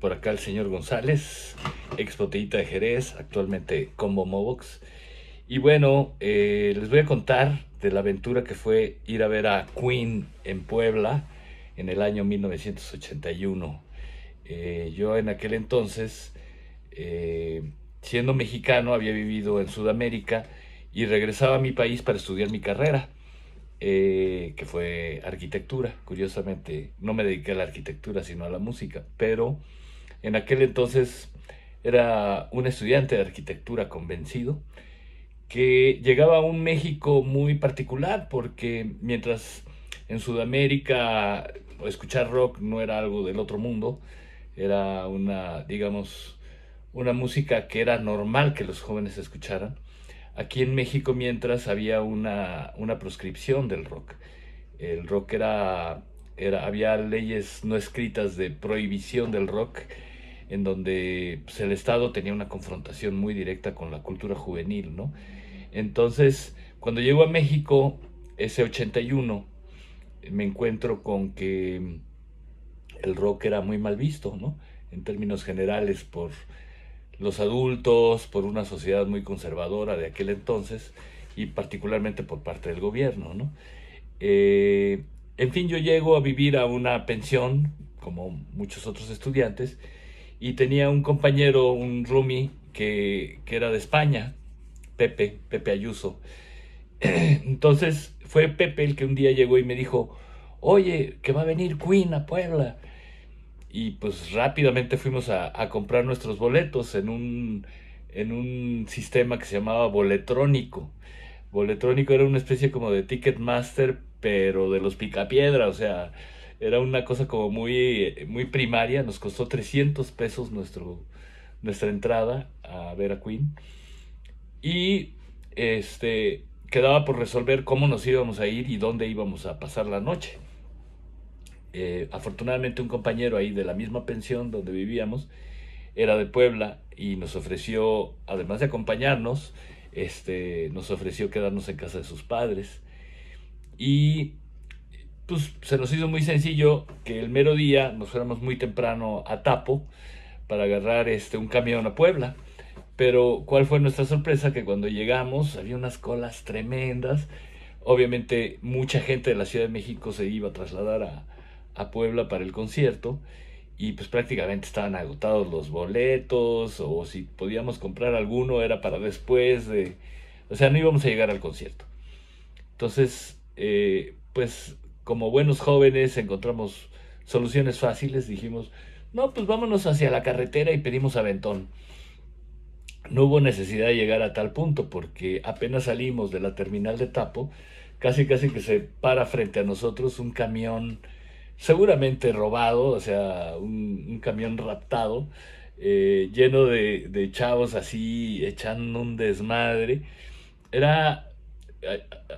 Por acá el señor González, ex botellita de Jerez, actualmente Combo Mobox. Y bueno, eh, les voy a contar de la aventura que fue ir a ver a Queen en Puebla en el año 1981. Eh, yo en aquel entonces, eh, siendo mexicano, había vivido en Sudamérica y regresaba a mi país para estudiar mi carrera. Eh, que fue arquitectura. Curiosamente, no me dediqué a la arquitectura, sino a la música, pero en aquel entonces era un estudiante de arquitectura convencido que llegaba a un México muy particular porque mientras en Sudamérica escuchar rock no era algo del otro mundo, era una, digamos, una música que era normal que los jóvenes escucharan. Aquí en México, mientras, había una, proscripción del rock. El rock era, era, había leyes no escritas de prohibición del rock, en donde pues, el Estado tenía una confrontación muy directa con la cultura juvenil, ¿no? Entonces, cuando llego a México, ese 81, me encuentro con que el rock era muy mal visto, ¿no? En términos generales, por los adultos, por una sociedad muy conservadora de aquel entonces y particularmente por parte del gobierno. Eh, en fin, yo llego a vivir a una pensión, como muchos otros estudiantes, y tenía un compañero, un rumi que, que era de España, Pepe, Pepe Ayuso. Entonces fue Pepe el que un día llegó y me dijo, oye, que va a venir Queen a Puebla y pues rápidamente fuimos a, comprar nuestros boletos en un, en un sistema que se llamaba boletrónico. Boletrónico era una especie como de Ticketmaster, pero de los picapiedra, o sea, era una cosa como muy, muy primaria, nos costó 300 pesos nuestro, nuestra entrada a ver a Queen. Y este, quedaba por resolver cómo nos íbamos a ir y dónde íbamos a pasar la noche. Eh, afortunadamente un compañero ahí de la misma pensión donde vivíamos era de Puebla y nos ofreció, además de acompañarnos, este, nos ofreció quedarnos en casa de sus padres. Y pues se nos hizo muy sencillo que el mero día nos fuéramos muy temprano a Tapo para agarrar este, un camión a Puebla. Pero cuál fue nuestra sorpresa que cuando llegamos había unas colas tremendas. Obviamente mucha gente de la Ciudad de México se iba a trasladar a, a Puebla para el concierto y pues prácticamente estaban agotados los boletos o si podíamos comprar alguno era para después de... O sea, no íbamos a llegar al concierto. Entonces, eh, pues como buenos jóvenes encontramos soluciones fáciles, dijimos, no, pues vámonos hacia la carretera y pedimos aventón. No hubo necesidad de llegar a tal punto porque apenas salimos de la terminal de Tapo, casi casi que se para frente a nosotros un camión seguramente robado, o sea, un, camión raptado, eh, lleno de, chavos así, echando un desmadre. Era,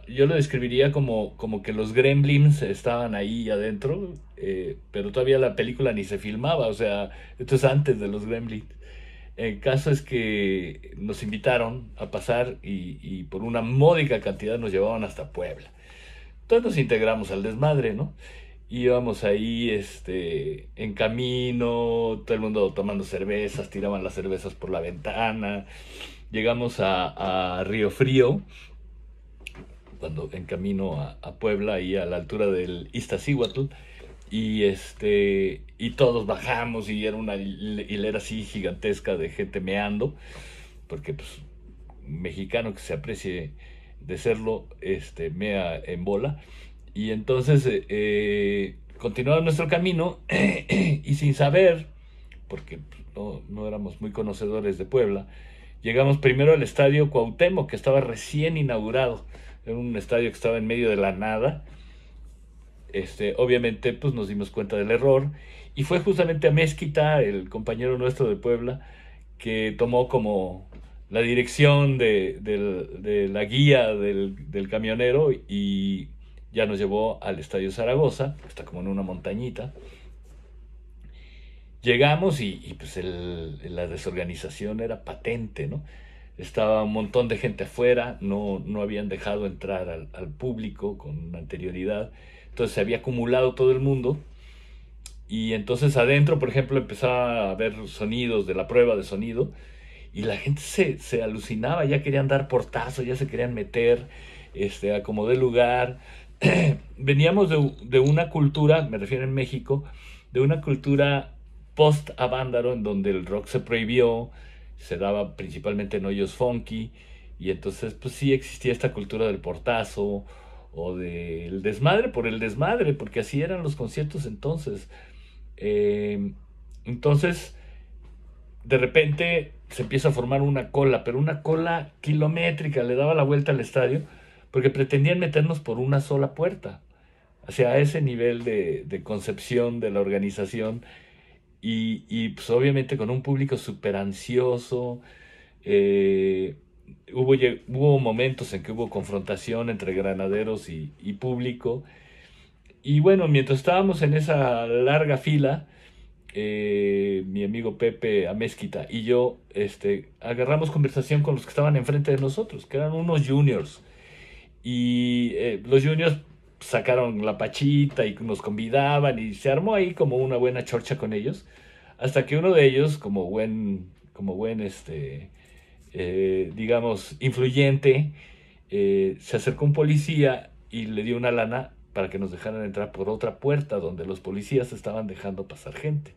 yo lo describiría como, como que los gremlins estaban ahí adentro, eh, pero todavía la película ni se filmaba, o sea, esto es antes de los gremlins. El caso es que nos invitaron a pasar y, y por una módica cantidad nos llevaban hasta Puebla. Entonces nos integramos al desmadre, ¿no? íbamos ahí este, en camino, todo el mundo tomando cervezas, tiraban las cervezas por la ventana. Llegamos a, Río Frío, cuando en camino a, Puebla y a la altura del Iztaccíhuatl y este y todos bajamos y era una hilera así gigantesca de gente meando porque pues mexicano que se aprecie de serlo este mea en bola y entonces eh, eh continuamos nuestro camino y sin saber, porque pues, no, éramos muy conocedores de Puebla, llegamos primero al estadio Cuauhtémoc, que estaba recién inaugurado. Era un estadio que estaba en medio de la nada. Este, obviamente, pues nos dimos cuenta del error. Y fue justamente a Mezquita, el compañero nuestro de Puebla, que tomó como la dirección de, la guía del, del camionero y ya nos llevó al Estadio Zaragoza, está como en una montañita. Llegamos y, pues la desorganización era patente, ¿no? Estaba un montón de gente afuera, no, no habían dejado entrar al, público con anterioridad, entonces se había acumulado todo el mundo y entonces adentro, por ejemplo, empezaba a haber sonidos de la prueba de sonido y la gente se, alucinaba, ya querían dar portazo, ya se querían meter este, a como de lugar veníamos de, una cultura, me refiero en México, de una cultura post abándaro en donde el rock se prohibió, se daba principalmente en hoyos funky, y entonces pues sí existía esta cultura del portazo o del desmadre por el desmadre, porque así eran los conciertos entonces. Em, entonces, de repente se empieza a formar una cola, pero una cola kilométrica, le daba la vuelta al estadio porque pretendían meternos por una sola puerta, hacia ese nivel de, concepción de la organización y, pues, obviamente con un público súper ansioso. Eh, hubo, momentos en que hubo confrontación entre granaderos y, público. Y bueno, mientras estábamos en esa larga fila, eh, mi amigo Pepe Amezquita y yo este, agarramos conversación con los que estaban enfrente de nosotros, que eran unos juniors y eh, los juniors sacaron la pachita y nos convidaban y se armó ahí como una buena chorcha con ellos. Hasta que uno de ellos, como buen, como buen, este, eh, digamos, influyente, eh, se acercó un policía y le dio una lana para que nos dejaran entrar por otra puerta donde los policías estaban dejando pasar gente.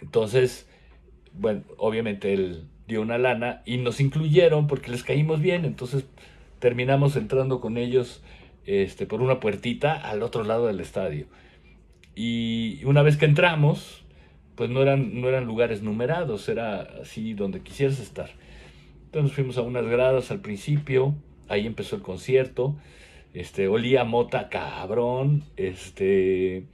Entonces, bueno, obviamente él dio una lana y nos incluyeron porque les caímos bien. Entonces, terminamos entrando con ellos este, por una puertita al otro lado del estadio. Y una vez que entramos, pues no eran, no eran lugares numerados, era así donde quisieras estar. Entonces fuimos a unas gradas al principio, ahí empezó el concierto, este, olía mota cabrón, este,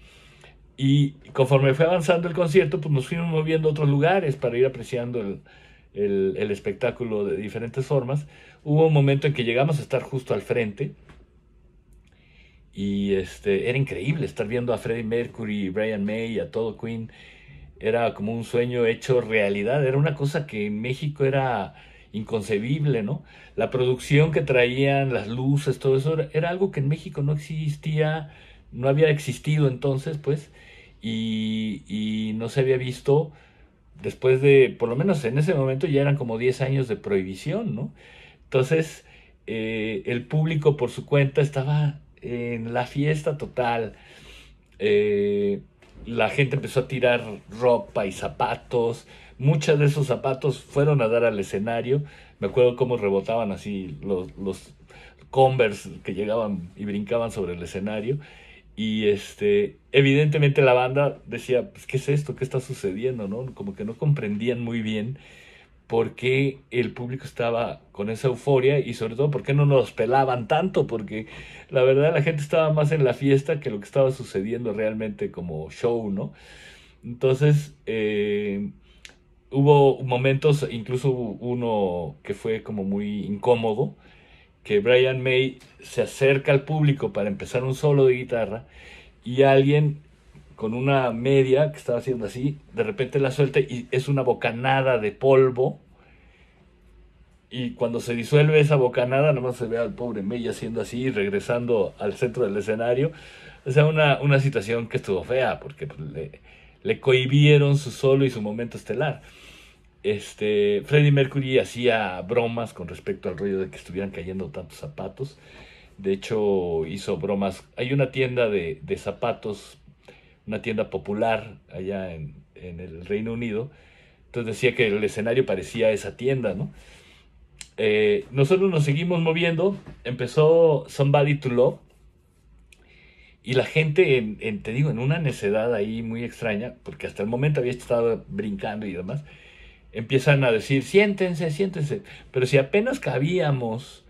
y conforme fue avanzando el concierto, pues nos fuimos moviendo a otros lugares para ir apreciando el, el, espectáculo de diferentes formas. Hubo un momento en que llegamos a estar justo al frente y este, era increíble estar viendo a Freddie Mercury, Brian May, a todo Queen. Era como un sueño hecho realidad, era una cosa que en México era inconcebible, ¿no? La producción que traían, las luces, todo eso, era algo que en México no existía, no había existido entonces, pues, y no se había visto después de, por lo menos en ese momento ya eran como 10 años de prohibición, ¿no? Entonces, eh, el público por su cuenta estaba en la fiesta total. Eh, la gente empezó a tirar ropa y zapatos. Muchos de esos zapatos fueron a dar al escenario. Me acuerdo cómo rebotaban así los, los Converse que llegaban y brincaban sobre el escenario. Y este, evidentemente la banda decía, pues, ¿qué es esto? ¿Qué está sucediendo? ¿No? Como que no comprendían muy bien por qué el público estaba con esa euforia y sobre todo por qué no nos pelaban tanto, porque la verdad la gente estaba más en la fiesta que lo que estaba sucediendo realmente como show, ¿no? Entonces, eh, hubo momentos, incluso uno que fue como muy incómodo, que Brian May se acerca al público para empezar un solo de guitarra y alguien con una media que estaba haciendo así, de repente la suelta y es una bocanada de polvo. Y cuando se disuelve esa bocanada, nomás se ve al pobre May haciendo así, regresando al centro del escenario. O sea, una, situación que estuvo fea, porque pues, le cohibieron su solo y su momento estelar este, Freddie Mercury hacía bromas con respecto al rollo de que estuvieran cayendo tantos zapatos. De hecho, hizo bromas. Hay una tienda de, de zapatos, una tienda popular allá en, en, el Reino Unido. Entonces decía que el escenario parecía esa tienda, ¿no? Eh, nosotros nos seguimos moviendo. Empezó Somebody to Love. Y la gente, en, te digo, en una necedad ahí muy extraña, porque hasta el momento había estado brincando y demás empiezan a decir, siéntense, siéntense. Pero si apenas cabíamos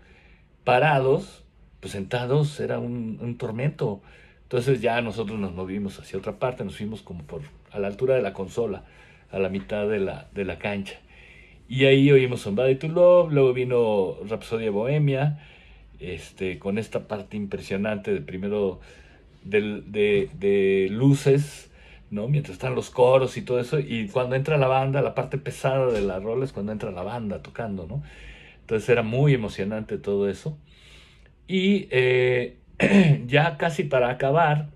parados, pues sentados era un, tormento. Entonces ya nosotros nos movimos hacia otra parte, nos fuimos como por a la altura de la consola, a la mitad de la, de la cancha. Y ahí oímos Somebody to Love, luego vino Rapsodia Bohemia, este, con esta parte impresionante de primero de, de luces, ¿no? Mientras están los coros y todo eso, y cuando entra la banda, la parte pesada de la rola es cuando entra la banda tocando, ¿no? Entonces era muy emocionante todo eso. Y eh, ya casi para acabar,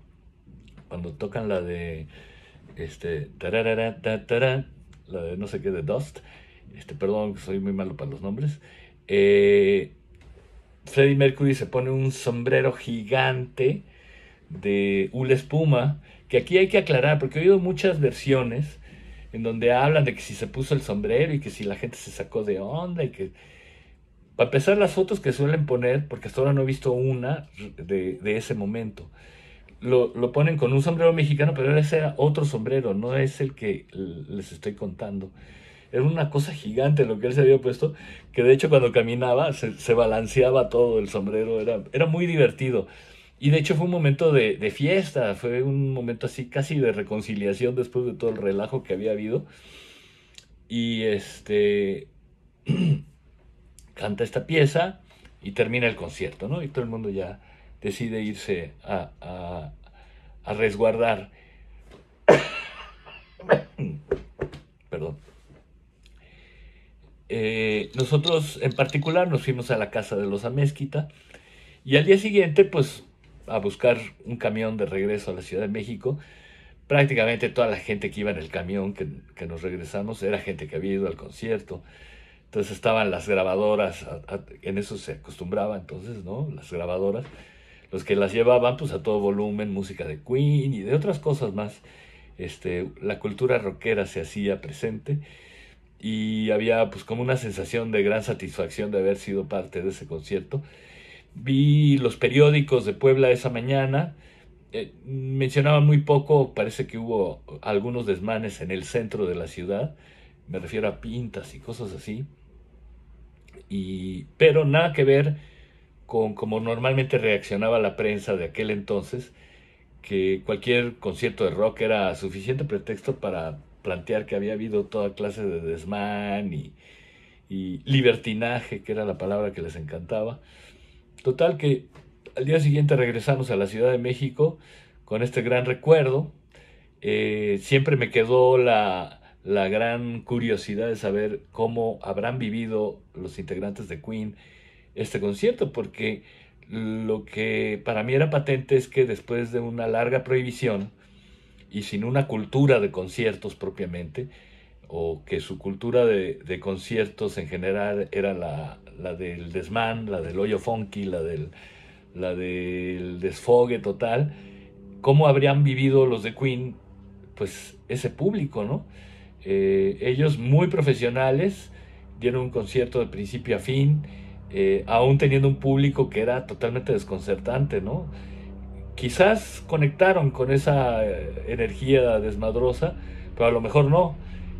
cuando tocan la de, este, la de no sé qué de Dust, este, perdón, soy muy malo para los nombres, eh, Freddie Mercury se pone un sombrero gigante de hula espuma y aquí hay que aclarar, porque he oído muchas versiones en donde hablan de que si se puso el sombrero y que si la gente se sacó de onda y que... Para empezar, las fotos que suelen poner, porque hasta ahora no he visto una de, de ese momento, lo, lo, ponen con un sombrero mexicano, pero ese era otro sombrero, no es el que les estoy contando. Era una cosa gigante lo que él se había puesto, que de hecho cuando caminaba se, se balanceaba todo el sombrero, era, era muy divertido. Y de hecho fue un momento de, fiesta, fue un momento así casi de reconciliación después de todo el relajo que había habido. Y este canta esta pieza y termina el concierto, ¿no? Y todo el mundo ya decide irse a, resguardar. Perdón. Eh, nosotros en particular nos fuimos a la casa de los Amezquita y al día siguiente pues a buscar un camión de regreso a la Ciudad de México, prácticamente toda la gente que iba en el camión que, que nos regresamos era gente que había ido al concierto. Entonces estaban las grabadoras, en eso se acostumbraba entonces, ¿no? Las grabadoras, los que las llevaban pues a todo volumen, música de Queen y de otras cosas más. Este, la cultura rockera se hacía presente y había pues como una sensación de gran satisfacción de haber sido parte de ese concierto Vi los periódicos de Puebla esa mañana. Eh, mencionaba mencionaban muy poco, parece que hubo algunos desmanes en el centro de la ciudad. Me refiero a pintas y cosas así. Y, pero nada que ver con como normalmente reaccionaba la prensa de aquel entonces, que cualquier concierto de rock era suficiente pretexto para plantear que había habido toda clase de desmán y libertinaje, que era la palabra que les encantaba. Total que al día siguiente regresamos a la Ciudad de México con este gran recuerdo. Eh, siempre me quedó la, gran curiosidad de saber cómo habrán vivido los integrantes de Queen este concierto, porque lo que para mí era patente es que después de una larga prohibición y sin una cultura de conciertos propiamente, o que su cultura de conciertos en general era la, la del desmán, la del hoyo funky, la del, la del desfogue total, cómo habrían vivido los de Queen, pues ese público, ¿no? Eh, ellos muy profesionales, dieron un concierto de principio a fin, eh, aún teniendo un público que era totalmente desconcertante, ¿no? Quizás conectaron con esa eh, energía desmadrosa, pero a lo mejor no.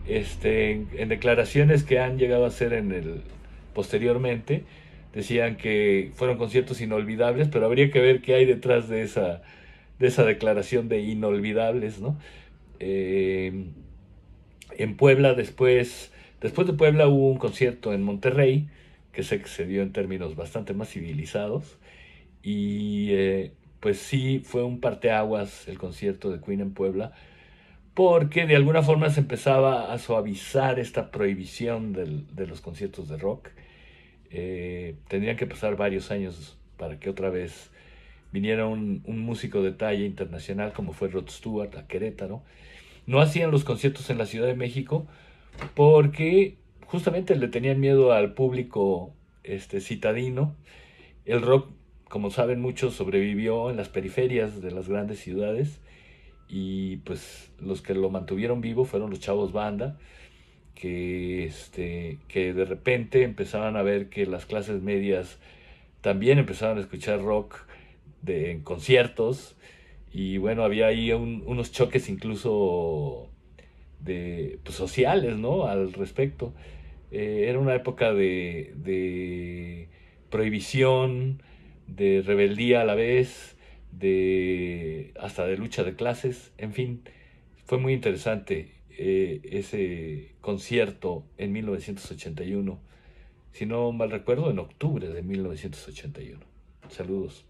Este, en declaraciones que han llegado a hacer en el posteriormente. Decían que fueron conciertos inolvidables, pero habría que ver qué hay detrás de esa, de esa declaración de inolvidables, ¿no? Eh, en Puebla después, después de Puebla hubo un concierto en Monterrey, que se excedió en términos bastante más civilizados, y eh, pues sí fue un parteaguas el concierto de Queen en Puebla, porque de alguna forma se empezaba a suavizar esta prohibición de los conciertos de rock eh, tendrían que pasar varios años para que otra vez viniera un, músico de talla internacional como fue Rod Stewart a Querétaro. No hacían los conciertos en la Ciudad de México porque justamente le tenían miedo al público este, citadino. El rock, como saben muchos, sobrevivió en las periferias de las grandes ciudades y pues los que lo mantuvieron vivo fueron los chavos banda que, este, que de repente empezaban a ver que las clases medias también empezaban a escuchar rock de, en conciertos y bueno, había ahí unos choques incluso de, pues, sociales ¿no? al respecto. Eh, era una época de, de prohibición, de rebeldía a la vez, de hasta de lucha de clases, en fin, fue muy interesante eh, ese concierto en 1981, si no mal recuerdo, en octubre de 1981. Saludos.